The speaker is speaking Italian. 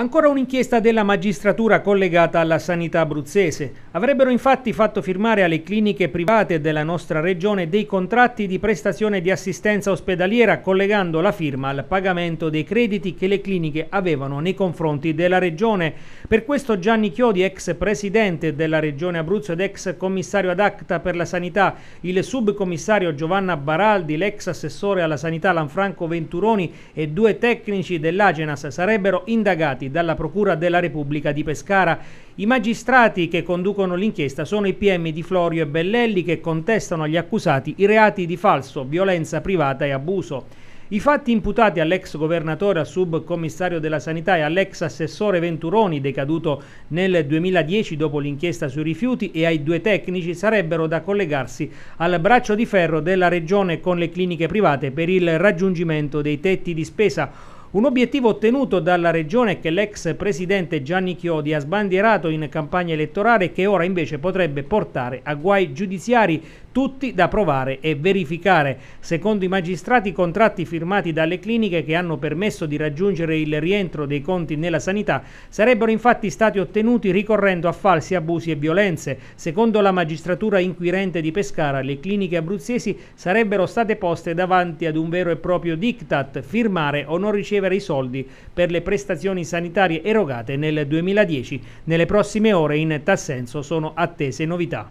Ancora un'inchiesta della magistratura collegata alla sanità abruzzese. Avrebbero infatti fatto firmare alle cliniche private della nostra regione dei contratti di prestazione di assistenza ospedaliera collegando la firma al pagamento dei crediti che le cliniche avevano nei confronti della regione. Per questo Gianni Chiodi, ex presidente della regione Abruzzo ed ex commissario ad acta per la sanità, il subcommissario Giovanna Baraldi, l'ex assessore alla sanità Lanfranco Venturoni e due tecnici dell'Agenas sarebbero indagati dalla Procura della Repubblica di Pescara. I magistrati che conducono l'inchiesta sono i PM di Florio e Bellelli che contestano agli accusati i reati di falso, violenza privata e abuso. I fatti imputati all'ex governatore, al subcommissario della sanità e all'ex assessore Venturoni, decaduto nel 2010 dopo l'inchiesta sui rifiuti, e ai due tecnici sarebbero da collegarsi al braccio di ferro della regione con le cliniche private per il raggiungimento dei tetti di spesa un obiettivo ottenuto dalla regione che l'ex presidente Gianni Chiodi ha sbandierato in campagna elettorale che ora invece potrebbe portare a guai giudiziari, tutti da provare e verificare. Secondo i magistrati i contratti firmati dalle cliniche che hanno permesso di raggiungere il rientro dei conti nella sanità sarebbero infatti stati ottenuti ricorrendo a falsi abusi e violenze. Secondo la magistratura inquirente di Pescara le cliniche abruzzesi sarebbero state poste davanti ad un vero e proprio diktat, firmare o non ricevere ricevere i soldi per le prestazioni sanitarie erogate nel 2010. Nelle prossime ore in tal senso sono attese novità.